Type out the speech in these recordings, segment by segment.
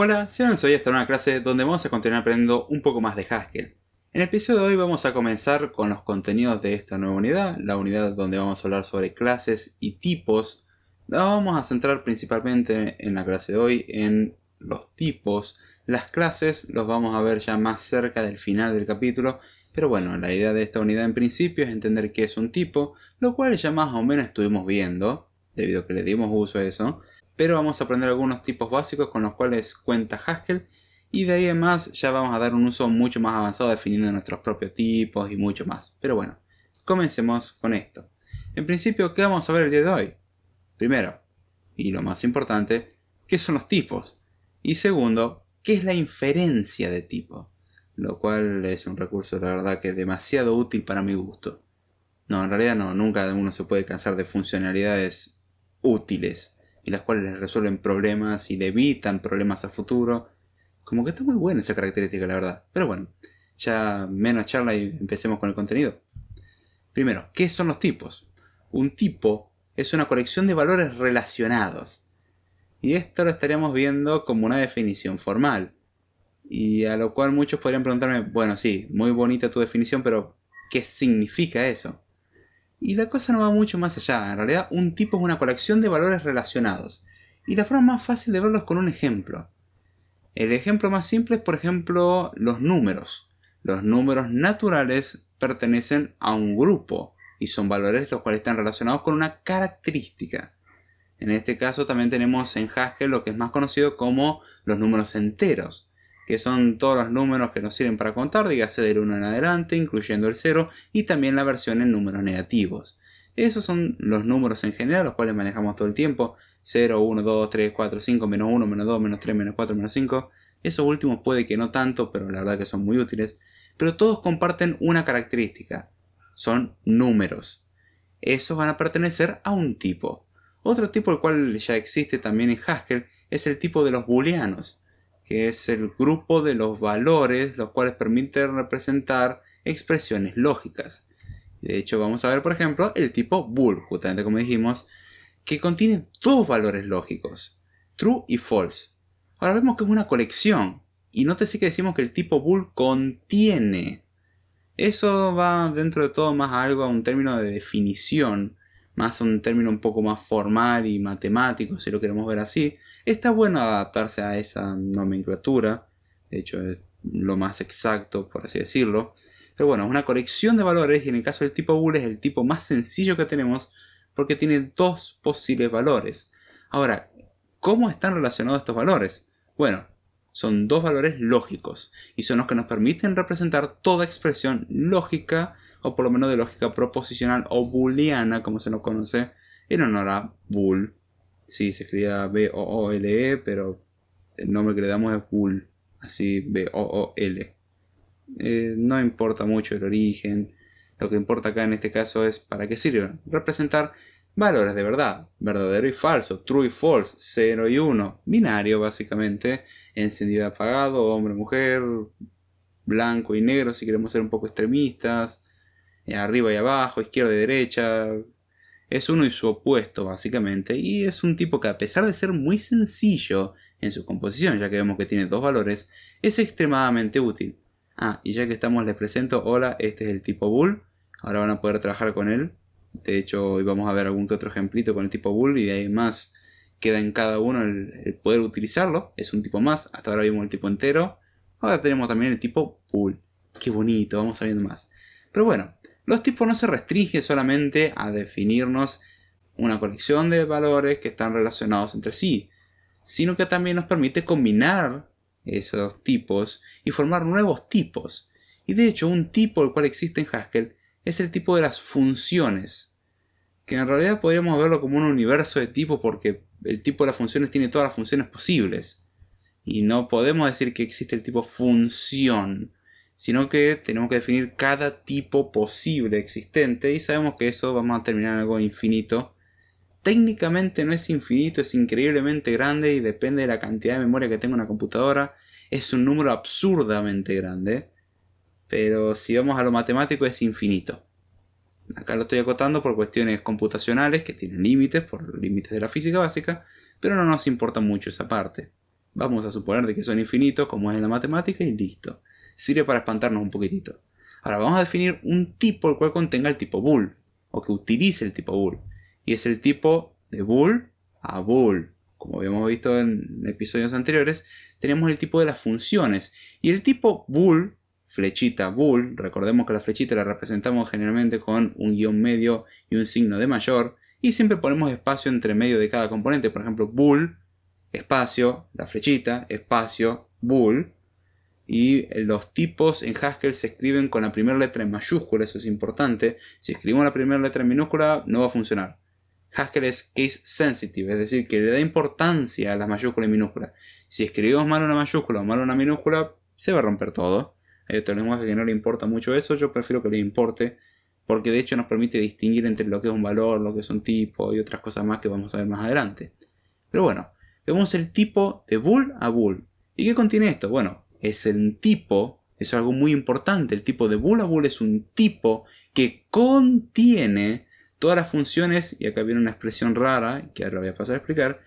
Hola, sean hoy esta una clase donde vamos a continuar aprendiendo un poco más de Haskell. En el episodio de hoy vamos a comenzar con los contenidos de esta nueva unidad, la unidad donde vamos a hablar sobre clases y tipos. vamos a centrar principalmente en la clase de hoy en los tipos. Las clases los vamos a ver ya más cerca del final del capítulo, pero bueno, la idea de esta unidad en principio es entender qué es un tipo, lo cual ya más o menos estuvimos viendo, debido a que le dimos uso a eso pero vamos a aprender algunos tipos básicos con los cuales cuenta Haskell y de ahí en más ya vamos a dar un uso mucho más avanzado definiendo nuestros propios tipos y mucho más. Pero bueno, comencemos con esto. En principio, ¿qué vamos a ver el día de hoy? Primero, y lo más importante, ¿qué son los tipos? Y segundo, ¿qué es la inferencia de tipo? Lo cual es un recurso, la verdad, que es demasiado útil para mi gusto. No, en realidad no, nunca uno se puede cansar de funcionalidades útiles y las cuales les resuelven problemas y le evitan problemas a futuro. Como que está muy buena esa característica, la verdad. Pero bueno, ya menos charla y empecemos con el contenido. Primero, ¿qué son los tipos? Un tipo es una colección de valores relacionados. Y esto lo estaríamos viendo como una definición formal. Y a lo cual muchos podrían preguntarme, bueno, sí, muy bonita tu definición, pero ¿qué significa eso? Y la cosa no va mucho más allá, en realidad un tipo es una colección de valores relacionados. Y la forma más fácil de verlo es con un ejemplo. El ejemplo más simple es, por ejemplo, los números. Los números naturales pertenecen a un grupo y son valores los cuales están relacionados con una característica. En este caso también tenemos en Haskell lo que es más conocido como los números enteros, que son todos los números que nos sirven para contar, dígase del 1 en adelante, incluyendo el 0, y también la versión en números negativos. Esos son los números en general, los cuales manejamos todo el tiempo. 0, 1, 2, 3, 4, 5, menos 1, menos 2, menos 3, menos 4, menos 5. Esos últimos puede que no tanto, pero la verdad que son muy útiles. Pero todos comparten una característica. Son números. Esos van a pertenecer a un tipo. Otro tipo el cual ya existe también en Haskell es el tipo de los booleanos que es el grupo de los valores los cuales permiten representar expresiones lógicas. De hecho, vamos a ver, por ejemplo, el tipo bool, justamente como dijimos, que contiene dos valores lógicos, true y false. Ahora vemos que es una colección, y nótese que decimos que el tipo bool contiene. Eso va dentro de todo más a algo, a un término de definición, más un término un poco más formal y matemático, si lo queremos ver así, está bueno adaptarse a esa nomenclatura, de hecho es lo más exacto, por así decirlo. Pero bueno, es una colección de valores y en el caso del tipo bool es el tipo más sencillo que tenemos porque tiene dos posibles valores. Ahora, ¿cómo están relacionados estos valores? Bueno, son dos valores lógicos y son los que nos permiten representar toda expresión lógica o por lo menos de lógica proposicional o booleana, como se nos conoce, en honor a Bull. Sí, se escribía B-O-O-L-E, pero el nombre que le damos es Bool así B-O-O-L. Eh, no importa mucho el origen, lo que importa acá en este caso es para qué sirven. Representar valores de verdad, verdadero y falso, true y false, 0 y 1, binario básicamente, encendido y apagado, hombre, mujer, blanco y negro si queremos ser un poco extremistas, eh, arriba y abajo, izquierda y derecha. Es uno y su opuesto, básicamente. Y es un tipo que, a pesar de ser muy sencillo en su composición, ya que vemos que tiene dos valores, es extremadamente útil. Ah, y ya que estamos, les presento: hola, este es el tipo Bull. Ahora van a poder trabajar con él. De hecho, hoy vamos a ver algún que otro ejemplito con el tipo Bull y de ahí más queda en cada uno el, poder utilizarlo. Es un tipo más. Hasta ahora vimos el tipo entero. Ahora tenemos también el tipo Bull. Qué bonito, vamos sabiendo más. Pero bueno, los tipos no se restringe solamente a definirnos una colección de valores que están relacionados entre sí, sino que también nos permite combinar esos tipos y formar nuevos tipos. Y de hecho, un tipo el cual existe en Haskell es el tipo de las funciones, que en realidad podríamos verlo como un universo de tipos porque el tipo de las funciones tiene todas las funciones posibles. Y no podemos decir que existe el tipo función, sino que tenemos que definir cada tipo posible existente y sabemos que eso vamos a terminar algo infinito. Técnicamente no es infinito, es increíblemente grande y depende de la cantidad de memoria que tenga una computadora. Es un número absurdamente grande, pero si vamos a lo matemático es infinito. Acá lo estoy acotando por cuestiones computacionales que tienen límites, por límites de la física básica, pero no nos importa mucho esa parte. Vamos a suponer de que son infinitos, como es en la matemática, y listo sirve para espantarnos un poquitito. Ahora vamos a definir un tipo el cual contenga el tipo bool o que utilice el tipo bool. Y es el tipo de bool a bool. Como habíamos visto en episodios anteriores, tenemos el tipo de las funciones. Y el tipo bool, flechita bool, recordemos que la flechita la representamos generalmente con un guión medio y un signo de mayor. Y siempre ponemos espacio entre medio de cada componente. Por ejemplo, bool, espacio, la flechita, espacio, bool y eh, los tipos en Haskell se escriben con la primera letra en mayúscula, eso es importante. Si escribimos la primera letra en minúscula, no va a funcionar. Haskell es case sensitive, es decir, que le da importancia a las mayúsculas y minúsculas. Si escribimos mal una mayúscula o mal una minúscula, se va a romper todo. Hay otro lenguaje que no le importa mucho eso, yo prefiero que le importe, porque de hecho nos permite distinguir entre lo que es un valor, lo que es un tipo y otras cosas más que vamos a ver más adelante. Pero bueno, vemos el tipo de bool a bool. ¿Y qué contiene esto? Bueno, es el tipo, es algo muy importante, el tipo de bull es un tipo que contiene todas las funciones, y acá viene una expresión rara, que ahora voy a pasar a explicar,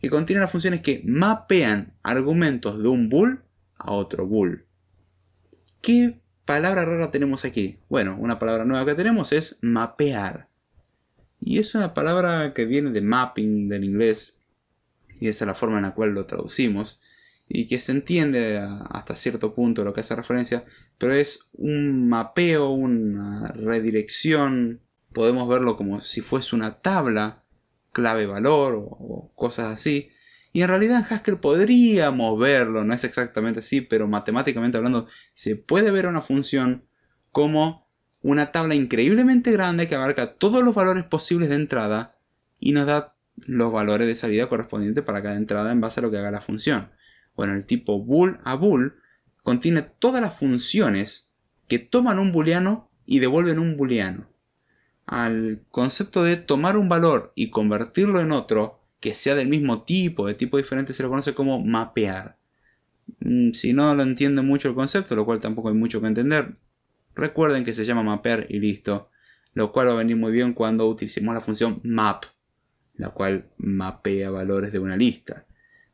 que contiene las funciones que mapean argumentos de un bool a otro bool. ¿Qué palabra rara tenemos aquí? Bueno, una palabra nueva que tenemos es mapear. Y es una palabra que viene de mapping del inglés, y esa es la forma en la cual lo traducimos y que se entiende hasta cierto punto lo que hace referencia, pero es un mapeo, una redirección, podemos verlo como si fuese una tabla, clave-valor o, cosas así, y en realidad en Haskell podríamos verlo, no es exactamente así, pero matemáticamente hablando se puede ver una función como una tabla increíblemente grande que abarca todos los valores posibles de entrada y nos da los valores de salida correspondientes para cada entrada en base a lo que haga la función bueno, el tipo bool a bool, contiene todas las funciones que toman un booleano y devuelven un booleano. Al concepto de tomar un valor y convertirlo en otro, que sea del mismo tipo, de tipo diferente, se lo conoce como mapear. Mm, si no lo entienden mucho el concepto, lo cual tampoco hay mucho que entender, recuerden que se llama mapear y listo. Lo cual va a venir muy bien cuando utilicemos la función map, la cual mapea valores de una lista.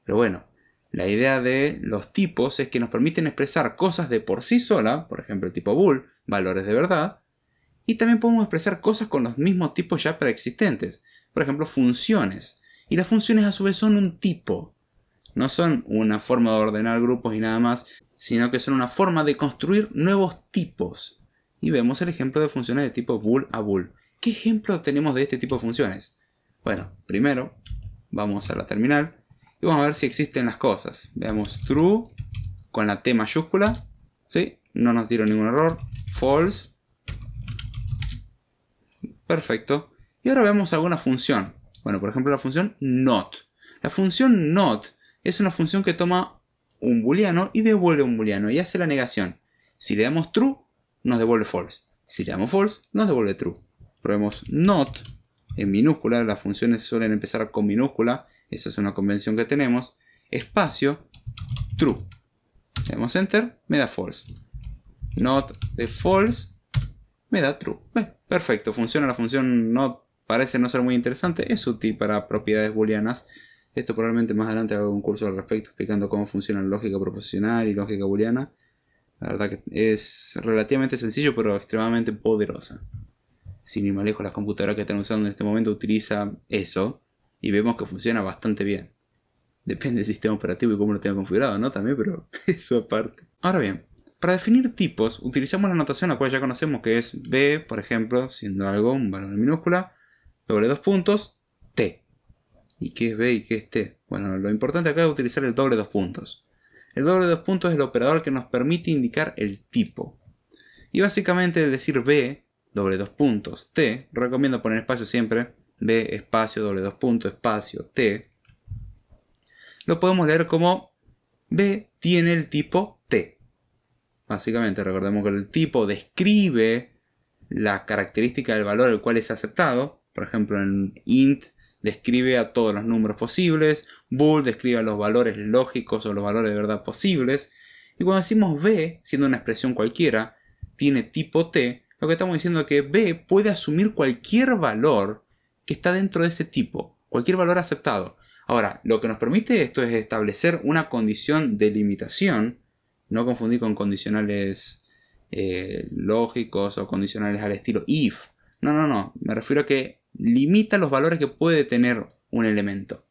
Pero bueno, la idea de los tipos es que nos permiten expresar cosas de por sí sola, por ejemplo el tipo bool, valores de verdad, y también podemos expresar cosas con los mismos tipos ya preexistentes, por ejemplo funciones. Y las funciones a su vez son un tipo, no son una forma de ordenar grupos y nada más, sino que son una forma de construir nuevos tipos. Y vemos el ejemplo de funciones de tipo bool a bool. ¿Qué ejemplo tenemos de este tipo de funciones? Bueno, primero vamos a la terminal y vamos a ver si existen las cosas. Veamos true con la T mayúscula. ¿sí? No nos dieron ningún error. False. Perfecto. Y ahora vemos alguna función. Bueno, por ejemplo la función not. La función not es una función que toma un booleano y devuelve un booleano y hace la negación. Si le damos true, nos devuelve false. Si le damos false, nos devuelve true. Probemos not en minúscula, las funciones suelen empezar con minúscula esa es una convención que tenemos, espacio, true. Le damos enter, me da false. Not de false, me da true. perfecto, funciona la función parece no ser muy interesante, es útil para propiedades booleanas. Esto probablemente más adelante haga un curso al respecto explicando cómo funciona la lógica proporcional y lógica booleana. La verdad que es relativamente sencillo pero extremadamente poderosa. Sin ir más lejos, la computadora que están usando en este momento utiliza eso y vemos que funciona bastante bien. Depende del sistema operativo y cómo lo tenga configurado, ¿no? También, pero eso aparte. Ahora bien, para definir tipos utilizamos la notación la cual ya conocemos que es B, por ejemplo, siendo algo un valor en minúscula, doble dos puntos, T. ¿Y qué es B y qué es T? Bueno, lo importante acá es utilizar el doble dos puntos. El doble dos puntos es el operador que nos permite indicar el tipo. Y básicamente decir B, doble dos puntos, T, recomiendo poner espacio siempre, B espacio doble dos punto espacio T, lo podemos leer como B tiene el tipo T. Básicamente, recordemos que el tipo describe la característica del valor el cual es aceptado. Por ejemplo, en int describe a todos los números posibles, bool describe a los valores lógicos o los valores de verdad posibles. Y cuando decimos b, siendo una expresión cualquiera, tiene tipo t, lo que estamos diciendo es que b puede asumir cualquier valor que está dentro de ese tipo, cualquier valor aceptado. Ahora, lo que nos permite esto es establecer una condición de limitación, no confundir con condicionales eh, lógicos o condicionales al estilo if. No, no, no, me refiero a que limita los valores que puede tener un elemento.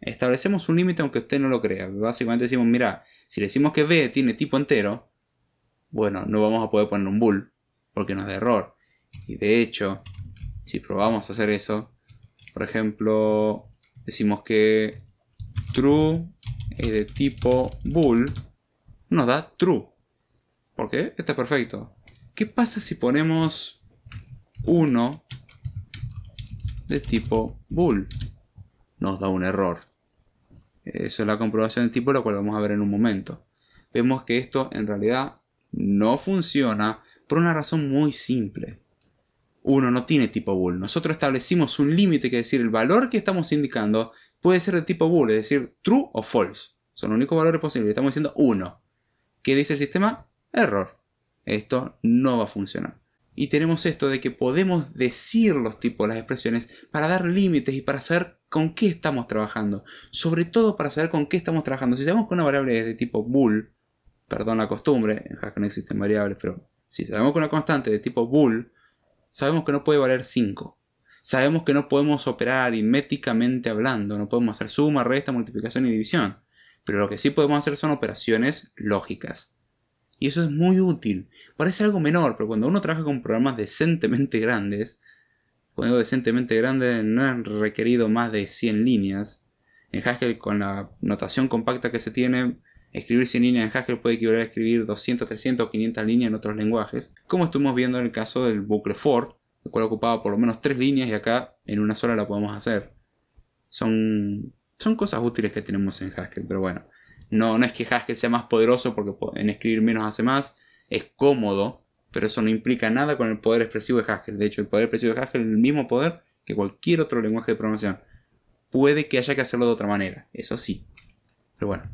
Establecemos un límite aunque usted no lo crea. Básicamente decimos, mira, si le decimos que B tiene tipo entero, bueno, no vamos a poder poner un bool porque nos da error. Y de hecho, si probamos a hacer eso, por ejemplo, decimos que true es de tipo bool, nos da true. ¿Por qué? Está perfecto. ¿Qué pasa si ponemos 1 de tipo bool? Nos da un error. Eso es la comprobación de tipo, lo cual vamos a ver en un momento. Vemos que esto en realidad no funciona por una razón muy simple. 1 no tiene tipo bool. Nosotros establecimos un límite, que decir, el valor que estamos indicando puede ser de tipo bool, es decir, true o false. Son los únicos valores posibles. Estamos diciendo 1. ¿Qué dice el sistema? Error. Esto no va a funcionar. Y tenemos esto de que podemos decir los tipos, las expresiones, para dar límites y para saber con qué estamos trabajando. Sobre todo para saber con qué estamos trabajando. Si sabemos que una variable de tipo bool, perdón la costumbre, en Haskell no existen variables, pero si sabemos con una constante de tipo bool Sabemos que no puede valer 5. Sabemos que no podemos operar aritméticamente hablando, no podemos hacer suma, resta, multiplicación y división. Pero lo que sí podemos hacer son operaciones lógicas. Y eso es muy útil. Parece algo menor, pero cuando uno trabaja con programas decentemente grandes, cuando digo decentemente grandes, no han requerido más de 100 líneas, en Haskell con la notación compacta que se tiene Escribir 100 líneas en Haskell puede equivaler a escribir 200, 300 o 500 líneas en otros lenguajes, como estuvimos viendo en el caso del bucle for, el cual ocupaba por lo menos 3 líneas y acá en una sola la podemos hacer. Son, son cosas útiles que tenemos en Haskell, pero bueno. No, no es que Haskell sea más poderoso porque en escribir menos hace más, es cómodo, pero eso no implica nada con el poder expresivo de Haskell. De hecho, el poder expresivo de Haskell es el mismo poder que cualquier otro lenguaje de programación. Puede que haya que hacerlo de otra manera, eso sí. Pero bueno,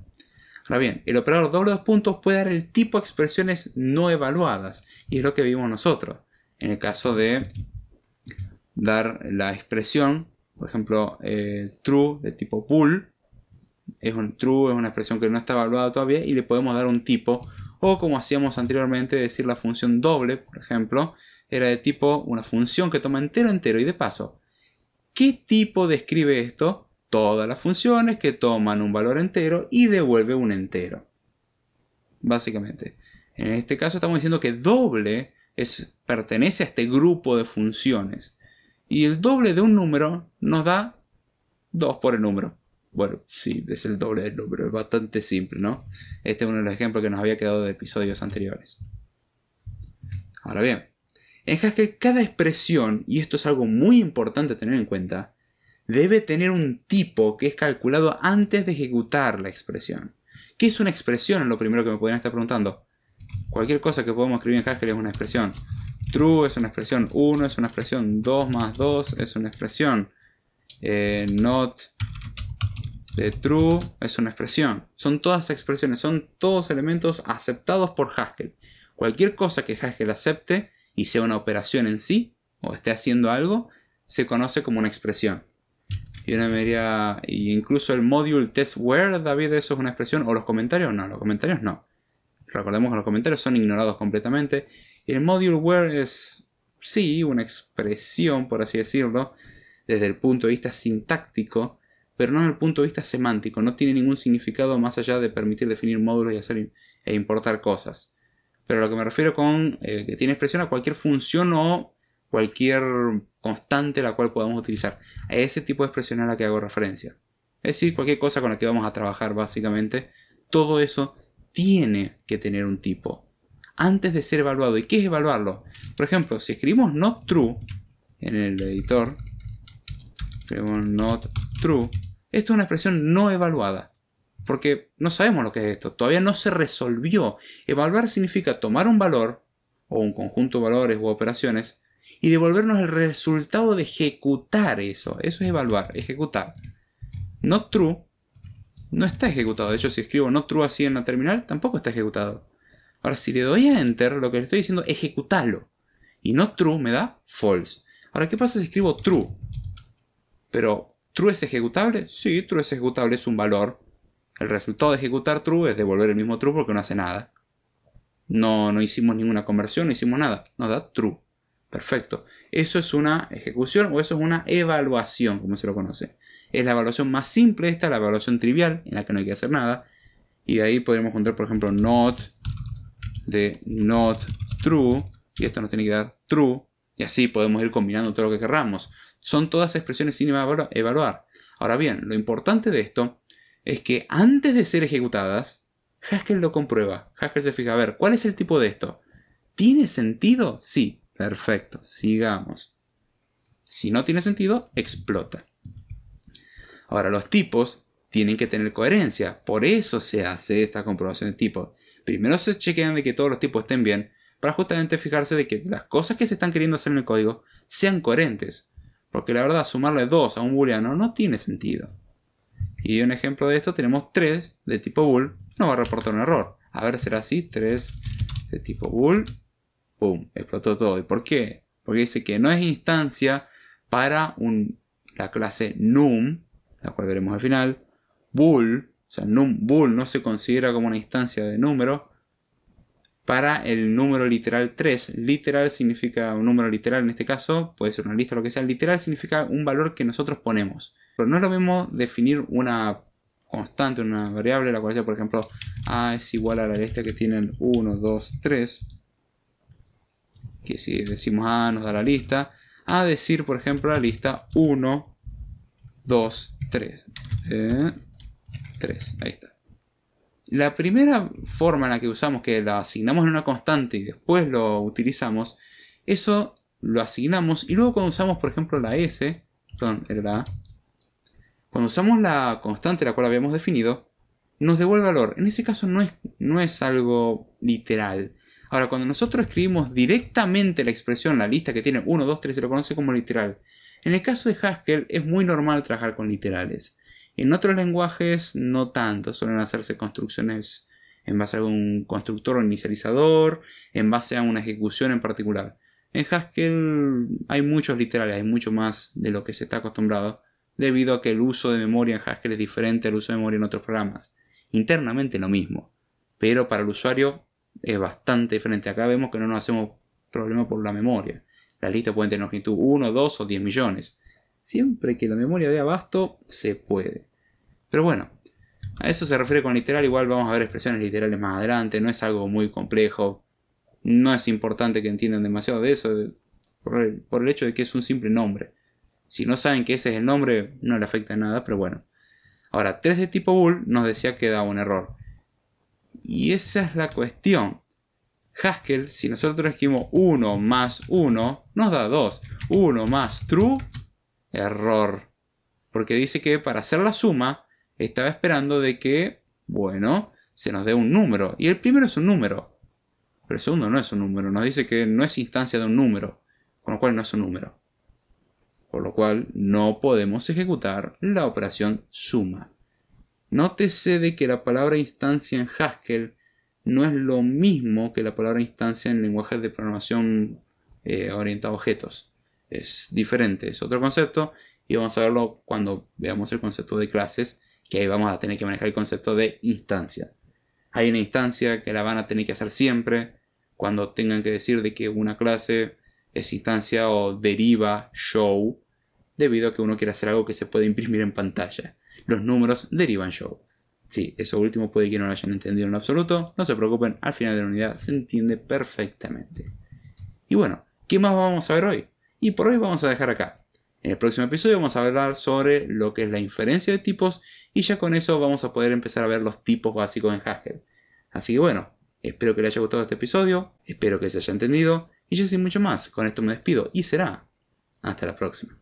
Ahora bien, el operador doble dos puntos puede dar el tipo a expresiones no evaluadas, y es lo que vimos nosotros. En el caso de dar la expresión, por ejemplo, eh, true de tipo bool, es un true, es una expresión que no está evaluada todavía, y le podemos dar un tipo, o como hacíamos anteriormente, decir la función doble, por ejemplo, era de tipo una función que toma entero entero y de paso. ¿Qué tipo describe esto? todas las funciones que toman un valor entero y devuelve un entero. Básicamente. En este caso estamos diciendo que doble pertenece a este grupo de funciones. Y el doble de un número nos da 2 por el número. Bueno, sí, es el doble del número, es bastante simple, ¿no? Este es uno de los ejemplos que nos había quedado de episodios anteriores. Ahora bien, en Haskell cada expresión, y esto es algo muy importante tener en cuenta, debe tener un tipo que es calculado antes de ejecutar la expresión. ¿Qué es una expresión? Es lo primero que me podrían estar preguntando. Cualquier cosa que podemos escribir en Haskell es una expresión. True es una expresión, 1 es una expresión, 2 más 2 es una expresión. Eh, not de true es una expresión. Son todas expresiones, son todos elementos aceptados por Haskell. Cualquier cosa que Haskell acepte y sea una operación en sí, o esté haciendo algo, se conoce como una expresión y una media, incluso el module test where, David, eso es una expresión, o los comentarios, no, los comentarios no. Recordemos que los comentarios son ignorados completamente. Y el module where es, sí, una expresión, por así decirlo, desde el punto de vista sintáctico, pero no desde el punto de vista semántico, no tiene ningún significado más allá de permitir definir módulos y hacer e importar cosas. Pero a lo que me refiero con eh, que tiene expresión a cualquier función o cualquier constante la cual podemos utilizar. A ese tipo de expresión a la que hago referencia. Es decir, cualquier cosa con la que vamos a trabajar básicamente, todo eso tiene que tener un tipo antes de ser evaluado. ¿Y qué es evaluarlo? Por ejemplo, si escribimos not true en el editor, escribimos not true, esto es una expresión no evaluada. Porque no sabemos lo que es esto, todavía no se resolvió. Evaluar significa tomar un valor, o un conjunto de valores u operaciones, y devolvernos el resultado de ejecutar eso. Eso es evaluar, ejecutar. no true no está ejecutado. De hecho, si escribo not true así en la terminal, tampoco está ejecutado. Ahora, si le doy a enter, lo que le estoy diciendo es ejecutarlo. Y not true me da false. Ahora, ¿qué pasa si escribo true? Pero, ¿true es ejecutable? Sí, true es ejecutable, es un valor. El resultado de ejecutar true es devolver el mismo true porque no hace nada. No, no hicimos ninguna conversión, no hicimos nada. Nos da true. Perfecto. Eso es una ejecución o eso es una evaluación, como se lo conoce. Es la evaluación más simple, esta la evaluación trivial, en la que no hay que hacer nada. Y ahí podemos juntar, por ejemplo, not de not true. Y esto nos tiene que dar true. Y así podemos ir combinando todo lo que querramos. Son todas expresiones sin evaluar. Ahora bien, lo importante de esto es que antes de ser ejecutadas, Haskell lo comprueba. Haskell se fija, a ver, ¿cuál es el tipo de esto? ¿Tiene sentido? Sí. Perfecto, sigamos. Si no tiene sentido, explota. Ahora, los tipos tienen que tener coherencia. Por eso se hace esta comprobación de tipos. Primero se chequean de que todos los tipos estén bien, para justamente fijarse de que las cosas que se están queriendo hacer en el código sean coherentes. Porque la verdad, sumarle 2 a un booleano no tiene sentido. Y un ejemplo de esto tenemos 3 de tipo bool, no va a reportar un error. A ver, será así, 3 de tipo bool, ¡Pum! Explotó todo. ¿Y por qué? Porque dice que no es instancia para la clase num, la cual veremos al final, bool, o sea, num, bool no se considera como una instancia de número, para el número literal 3. Literal significa un número literal en este caso, puede ser una lista o lo que sea. Literal significa un valor que nosotros ponemos. Pero no es lo mismo definir una constante, una variable, la cual sea, por ejemplo, a es igual a la lista este que tienen 1, 2, 3 que si decimos A ah, nos da la lista, a decir, por ejemplo, la lista 1, 2, 3. 3, ahí está. La primera forma en la que usamos, que la asignamos en una constante y después lo utilizamos, eso lo asignamos y luego cuando usamos, por ejemplo, la S, perdón, era A, cuando usamos la constante la cual habíamos definido, nos devuelve valor. En ese caso no es, no es algo literal, Ahora, cuando nosotros escribimos directamente la expresión, la lista que tiene 1, 2, 3, se lo conoce como literal. En el caso de Haskell es muy normal trabajar con literales. En otros lenguajes no tanto, suelen hacerse construcciones en base a un constructor o inicializador, en base a una ejecución en particular. En Haskell hay muchos literales, hay mucho más de lo que se está acostumbrado, debido a que el uso de memoria en Haskell es diferente al uso de memoria en otros programas. Internamente lo mismo, pero para el usuario es bastante diferente. Acá vemos que no nos hacemos problema por la memoria. Las listas pueden tener longitud 1, 2 o 10 millones. Siempre que la memoria dé abasto, se puede. Pero bueno, a eso se refiere con literal. Igual vamos a ver expresiones literales más adelante. No es algo muy complejo. No es importante que entiendan demasiado de eso. Por el, hecho de que es un simple nombre. Si no saben que ese es el nombre, no le afecta nada, pero bueno. Ahora, 3 de tipo bool nos decía que da un error. Y esa es la cuestión. Haskell, si nosotros escribimos 1 más 1, nos da 2. 1 más true, error. Porque dice que para hacer la suma, estaba esperando de que, bueno, se nos dé un número. Y el primero es un número. Pero el segundo no es un número. Nos dice que no es instancia de un número. Con lo cual no es un número. Por lo cual no podemos ejecutar la operación suma. Nótese de que la palabra instancia en Haskell no es lo mismo que la palabra instancia en lenguajes de programación eh, a objetos. Es diferente, es otro concepto y vamos a verlo cuando veamos el concepto de clases, que ahí vamos a tener que manejar el concepto de instancia. Hay una instancia que la van a tener que hacer siempre cuando tengan que decir de que una clase es instancia o deriva show, debido a que uno quiere hacer algo que se puede imprimir en pantalla los números derivan show. Sí, eso último puede que no lo hayan entendido en absoluto, no se preocupen, al final de la unidad se entiende perfectamente. Y bueno, ¿qué más vamos a ver hoy? Y por hoy vamos a dejar acá. En el próximo episodio vamos a hablar sobre lo que es la inferencia de tipos y ya con eso vamos a poder empezar a ver los tipos básicos en Haskell. Así que bueno, espero que les haya gustado este episodio, espero que se haya entendido y ya sin mucho más, con esto me despido y será hasta la próxima.